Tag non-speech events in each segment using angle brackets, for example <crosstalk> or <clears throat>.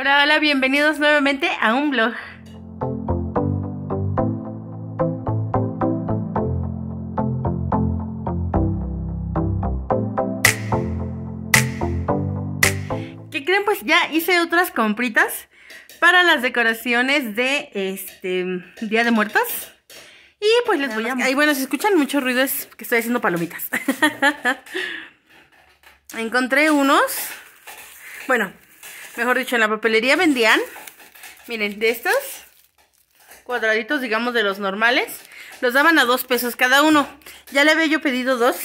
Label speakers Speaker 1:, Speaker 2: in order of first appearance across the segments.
Speaker 1: Hola, hola, bienvenidos nuevamente a un blog. ¿Qué creen? Pues ya hice otras compritas para las decoraciones de este Día de Muertos. Y pues les voy a... Ahí bueno, si escuchan mucho ruido es que estoy haciendo palomitas. <laughs> Encontré unos... Bueno, mejor dicho, en la papelería vendían, miren, de estos cuadraditos, digamos, de los normales, los daban a dos pesos cada uno. Ya le había yo pedido dos,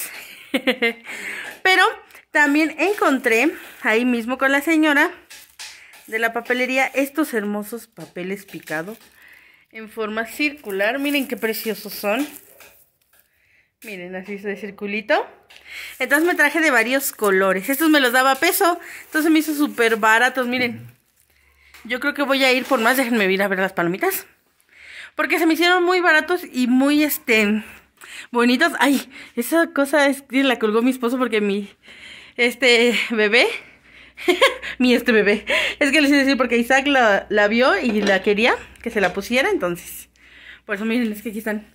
Speaker 1: <laughs> pero también encontré ahí mismo con la señora de la papelería estos hermosos papeles picados en forma circular. Miren qué preciosos son. Miren, así de circulito. Entonces me traje de varios colores. Estos me los daba peso. Entonces me hizo súper baratos, miren. Yo creo que voy a ir por más. Déjenme ir a ver las palomitas. Porque se me hicieron muy baratos y muy, este, bonitos. Ay, esa cosa es que la colgó mi esposo porque mi, este, bebé... <laughs> mi este bebé. Es que les iba a decir porque Isaac la, la vio y la quería que se la pusiera, entonces. Por eso miren, es que aquí están.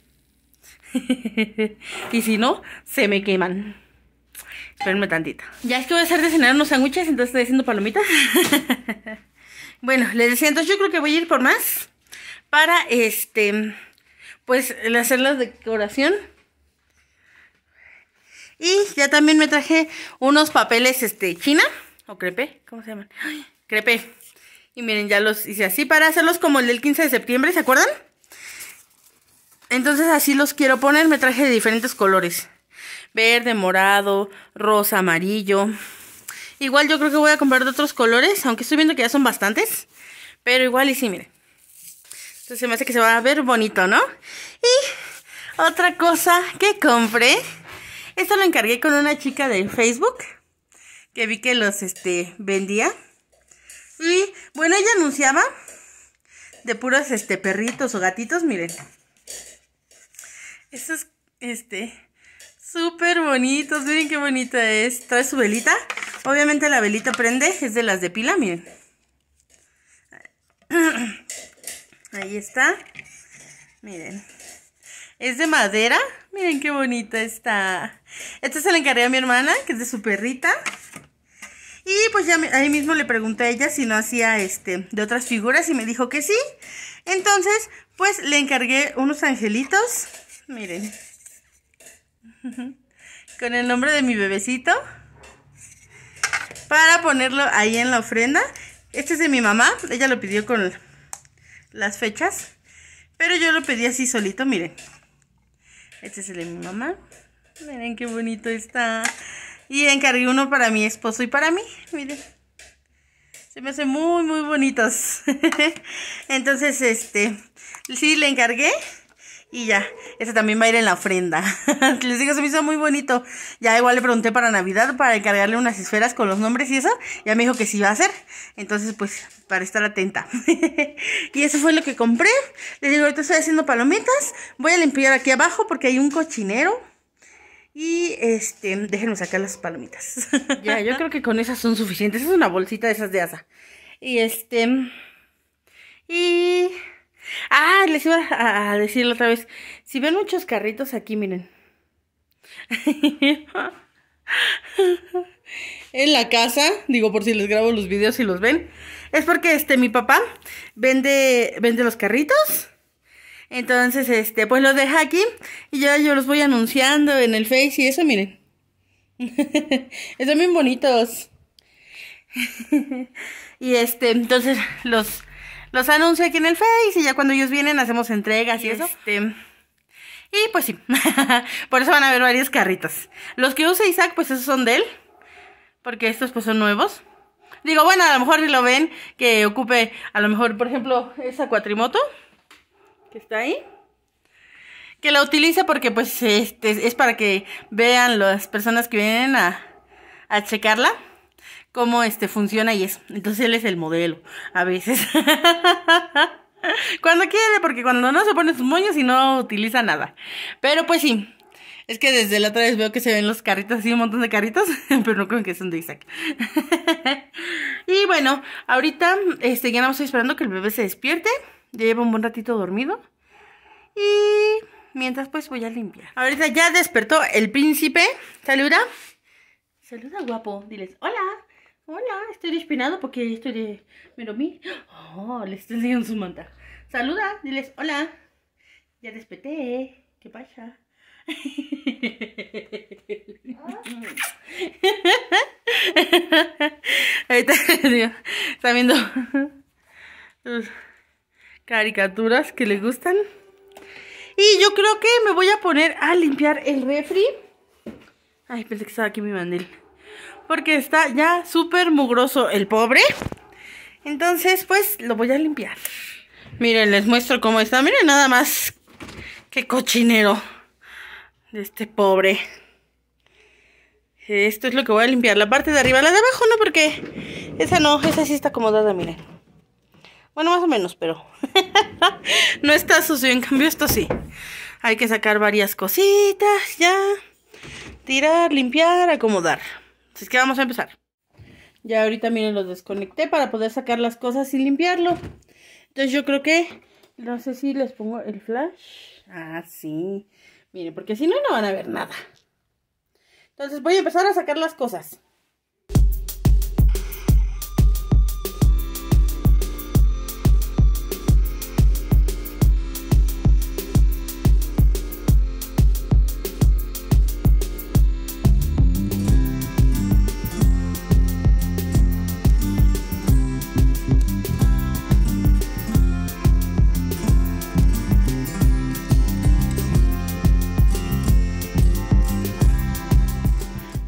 Speaker 1: <laughs> y si no, se me queman. Espérenme tantita. Ya es que voy a hacer de cenar unos sándwiches, entonces estoy haciendo palomitas. <laughs> bueno, les decía, entonces yo creo que voy a ir por más para este, pues hacer la decoración. Y ya también me traje unos papeles este, china o crepe, ¿cómo se llaman? crepe. Y miren, ya los hice así para hacerlos como el del 15 de septiembre, ¿se acuerdan? Entonces así los quiero poner. Me traje de diferentes colores. Verde, morado, rosa, amarillo. Igual yo creo que voy a comprar de otros colores. Aunque estoy viendo que ya son bastantes. Pero igual y sí, miren. Entonces se me hace que se va a ver bonito, ¿no? Y otra cosa que compré. Esto lo encargué con una chica de Facebook. Que vi que los este, vendía. Y bueno, ella anunciaba de puros este, perritos o gatitos, miren. Estos, este, súper bonitos. Miren qué bonita es. Trae su velita. Obviamente la velita prende. Es de las de pila, miren. <clears throat> Ahí está. Miren. Es de madera. Miren qué bonita está. esto se la encargué a mi hermana, que es de su perrita. Y pues ya ahí mismo le pregunté a ella si no hacía este de otras figuras y me dijo que sí. Entonces, pues le encargué unos angelitos Miren. <laughs> Con el nombre de mi bebecito. Para ponerlo ahí en la ofrenda. Este es de mi mamá. Ella lo pidió con las fechas. Pero yo lo pedí así solito, miren. Este es el de mi mamá. Miren qué bonito está. Y encargué uno para mi esposo y para mí. Miren. Se me hacen muy, muy bonitos. <laughs> Entonces, este... Sí, le encargué. Y ya, ese también va a ir en la ofrenda. <laughs> Les digo, se me hizo muy bonito. Ya igual le pregunté para Navidad para encargarle unas esferas con los nombres y eso. Ya me dijo que sí va a hacer. Entonces, pues, para estar atenta. <laughs> y eso fue lo que compré. Les digo, ahorita estoy haciendo palomitas. Voy a limpiar aquí abajo porque hay un cochinero. Y este, déjenme sacar las palomitas. <laughs> ya, yo creo que con esas son suficientes. Es una bolsita de esas de asa. Y este. Y. Ah, les iba a decir otra vez. Si ven muchos carritos aquí, miren. <laughs> en la casa, digo por si les grabo los videos y los ven, es porque este mi papá vende vende los carritos. Entonces, este, pues los deja aquí y ya yo los voy anunciando en el Face y eso, miren. <laughs> Están bien bonitos. <laughs> y este, entonces los los anuncio aquí en el Face y ya cuando ellos vienen hacemos entregas y, eso. Este... Y pues sí, <laughs> por eso van a ver varias carritos Los que usa Isaac, pues esos son de él, porque estos pues son nuevos. Digo, bueno, a lo mejor si lo ven, que ocupe, a lo mejor, por ejemplo, esa cuatrimoto, que está ahí. Que la utiliza porque pues este, es para que vean las personas que vienen a, a checarla cómo este funciona y es Entonces él es el modelo, a veces. <laughs> cuando quiere, porque cuando no se pone sus moños y no utiliza nada. Pero pues sí. Es que desde la otra vez veo que se ven los carritos, así un montón de carritos, <laughs> pero no creo que sean de Isaac. <laughs> y bueno, ahorita este, ya estoy esperando que el bebé se despierte. Ya lleva un buen ratito dormido. Y mientras pues voy a limpiar. Ahorita ya despertó el príncipe. Saluda. Saluda guapo. Diles, hola. Hola, estoy despinado porque estoy de... Pero Oh, les estoy enseñando su manta. Saluda, diles hola. Ya despeté. ¿Qué pasa? Ahí está, está viendo caricaturas que le gustan. Y yo creo que me voy a poner a limpiar el refri. Ay, pensé que estaba aquí mi mandil porque está ya súper mugroso el pobre. Entonces, pues, lo voy a limpiar. Miren, les muestro cómo está. Miren nada más qué cochinero de este pobre. Esto es lo que voy a limpiar. La parte de arriba, la de abajo no, porque esa no, esa sí está acomodada, miren. Bueno, más o menos, pero <laughs> no está sucio. En cambio, esto sí. Hay que sacar varias cositas ya. Tirar, limpiar, acomodar. Así que vamos a empezar. Ya ahorita miren, los desconecté para poder sacar las cosas y limpiarlo. Entonces yo creo que, no sé si les pongo el flash. Ah, sí. Miren, porque si no, no van a ver nada. Entonces voy a empezar a sacar las cosas.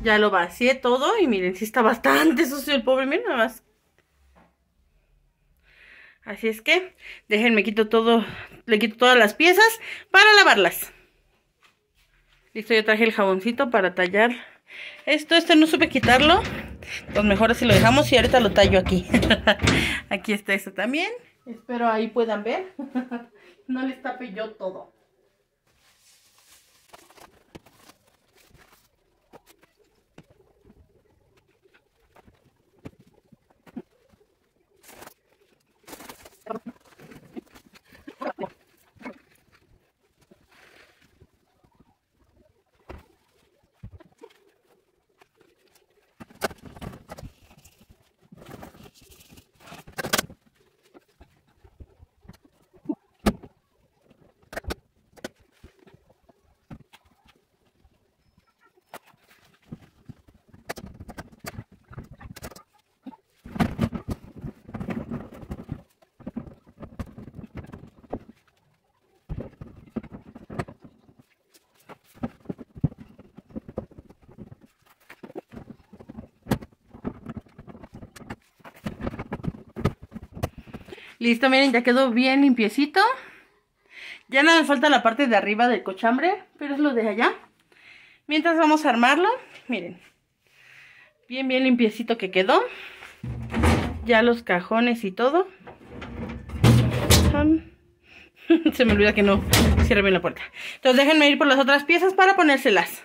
Speaker 1: Ya lo vacié todo y miren, sí está bastante <laughs> sucio el pobre, miren nada más. Así es que, déjenme quito todo, le quito todas las piezas para lavarlas. Listo, yo traje el jaboncito para tallar esto, esto no supe quitarlo. Pues mejor así lo dejamos y ahorita lo tallo aquí. <laughs> aquí está esto también. Espero ahí puedan ver. <laughs> no les tape yo todo. Listo, miren, ya quedó bien limpiecito. Ya nada falta la parte de arriba del cochambre, pero es lo de allá. Mientras vamos a armarlo, miren. Bien, bien limpiecito que quedó. Ya los cajones y todo. <laughs> Se me olvida que no cierra bien la puerta. Entonces déjenme ir por las otras piezas para ponérselas.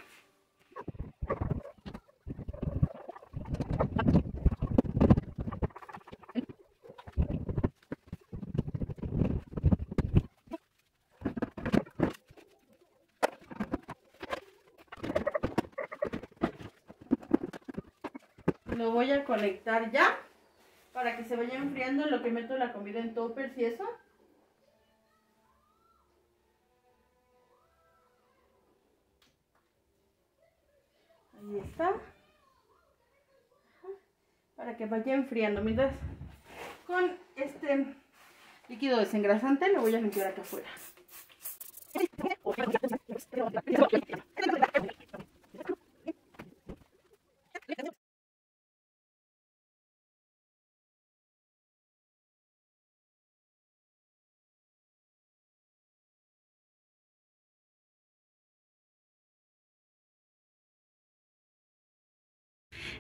Speaker 1: Lo voy a conectar ya para que se vaya enfriando lo que meto la comida en toppers y eso. Ahí está. Para que vaya enfriando. Mientras con este líquido desengrasante lo voy a limpiar acá afuera.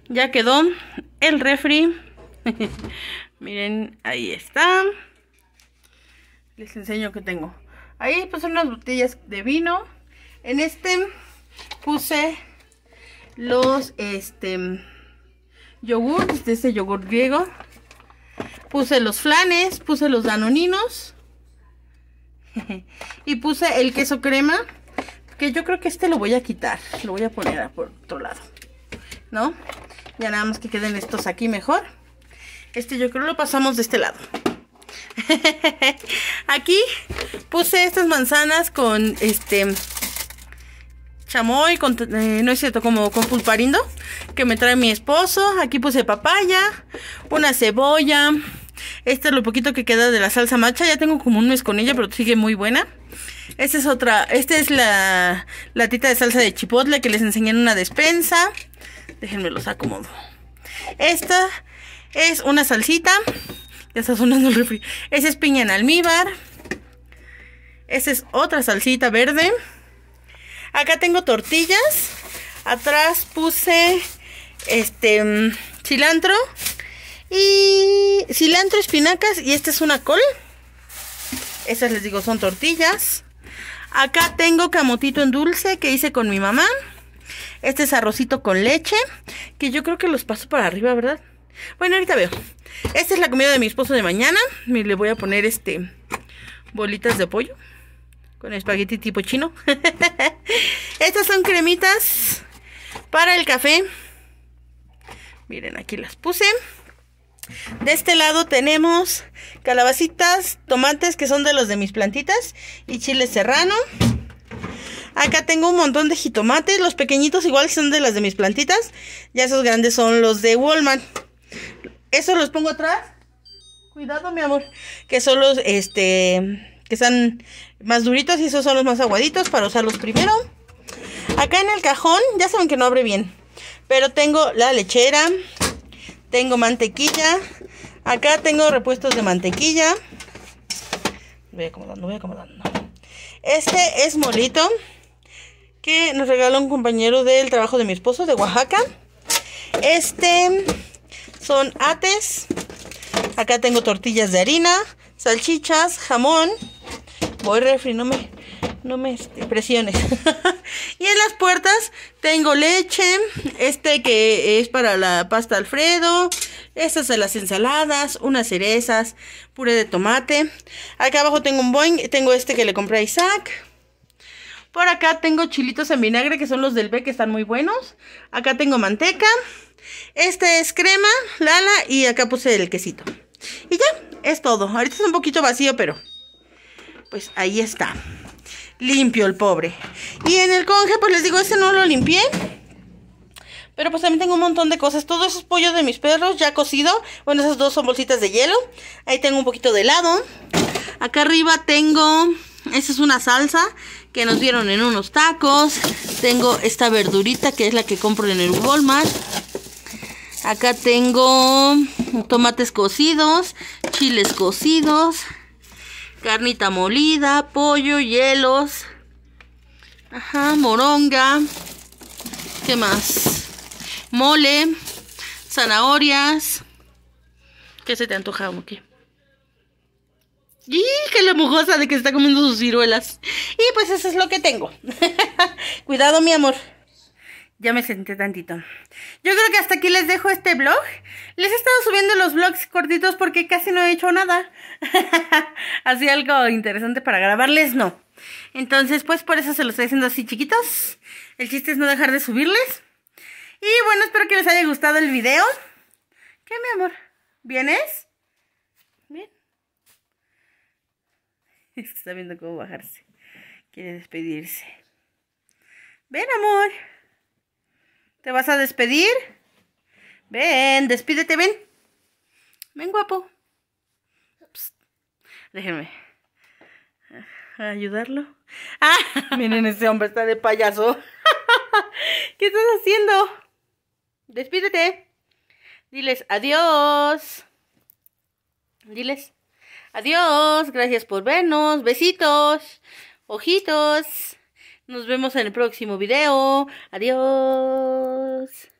Speaker 1: Ya quedó el refri. <laughs> Miren, ahí está. Les enseño que tengo. Ahí puse unas botellas de vino. En este puse los este yogurts de este yogur griego. Puse los flanes, puse los danoninos. <laughs> y puse el queso crema. Que yo creo que este lo voy a quitar. Lo voy a poner por otro lado. ¿No? Ya nada más que queden estos aquí mejor. Este yo creo lo pasamos de este lado. <laughs> aquí puse estas manzanas con este chamoy, con, eh, no es cierto, como con pulparindo, que me trae mi esposo. Aquí puse papaya, una cebolla. Este es lo poquito que queda de la salsa macha. Ya tengo como un mes con ella, pero sigue muy buena. Esta es otra, esta es la latita de salsa de chipotle que les enseñé en una despensa. Déjenme los acomodo. Esta es una salsita. Ya está sonando el refri. Esa es piña en almíbar. Esa es otra salsita verde. Acá tengo tortillas. Atrás puse este cilantro y cilantro, espinacas y esta es una col. Esas les digo son tortillas. Acá tengo camotito en dulce que hice con mi mamá. Este es arrocito con leche, que yo creo que los paso para arriba, ¿verdad? Bueno, ahorita veo. Esta es la comida de mi esposo de mañana. Me le voy a poner este bolitas de pollo con espagueti tipo chino. <laughs> Estas son cremitas para el café. Miren, aquí las puse. De este lado tenemos calabacitas, tomates que son de los de mis plantitas y chile serrano. Acá tengo un montón de jitomates. Los pequeñitos igual son de las de mis plantitas. Ya esos grandes son los de Walmart. Esos los pongo atrás. Cuidado, mi amor. Que son los, este, que están más duritos y esos son los más aguaditos para usarlos primero. Acá en el cajón, ya saben que no abre bien. Pero tengo la lechera, tengo mantequilla. Acá tengo repuestos de mantequilla. Voy acomodando, voy acomodando. Este es molito que nos regala un compañero del trabajo de mi esposo de Oaxaca. Este son ates. Acá tengo tortillas de harina, salchichas, jamón. Voy refri, no me, no me este, presiones. <laughs> y en las puertas tengo leche, este que es para la pasta Alfredo, estas son las ensaladas, unas cerezas, puré de tomate. Acá abajo tengo un boing, tengo este que le compré a Isaac. Por acá tengo chilitos en vinagre, que son los del B, que están muy buenos. Acá tengo manteca. este es crema, lala, y acá puse el quesito. Y ya, es todo. Ahorita está un poquito vacío, pero pues ahí está. Limpio el pobre. Y en el conge, pues les digo, ese no lo limpié. Pero pues también tengo un montón de cosas. Todos esos pollos de mis perros ya cocido. Bueno, esas dos son bolsitas de hielo. Ahí tengo un poquito de helado. Acá arriba tengo esa es una salsa que nos dieron en unos tacos. Tengo esta verdurita que es la que compro en el Walmart. Acá tengo tomates cocidos, chiles cocidos, carnita molida, pollo, hielos, ajá, moronga, ¿qué más? Mole, zanahorias. ¿Qué se te antoja, ¿Qué? ¡Qué la mujosa de que está comiendo sus ciruelas. Y pues eso es lo que tengo. <laughs> Cuidado, mi amor. Ya me senté tantito. Yo creo que hasta aquí les dejo este vlog. Les he estado subiendo los vlogs cortitos porque casi no he hecho nada. <laughs> así algo interesante para grabarles, no. Entonces, pues por eso se los estoy haciendo así chiquitos. El chiste es no dejar de subirles. Y bueno, espero que les haya gustado el video. ¿Qué, mi amor? ¿Vienes? <laughs> está viendo cómo bajarse. Quiere despedirse. Ven, amor. ¿Te vas a despedir? Ven, despídete, ven. Ven, guapo. Déjenme ah, ayudarlo. ¡Ah! <laughs> Miren, ese hombre está de payaso. <laughs> ¿Qué estás haciendo? Despídete. Diles adiós. Diles. Adiós, gracias por vernos, besitos, ojitos. Nos vemos en el próximo video. Adiós.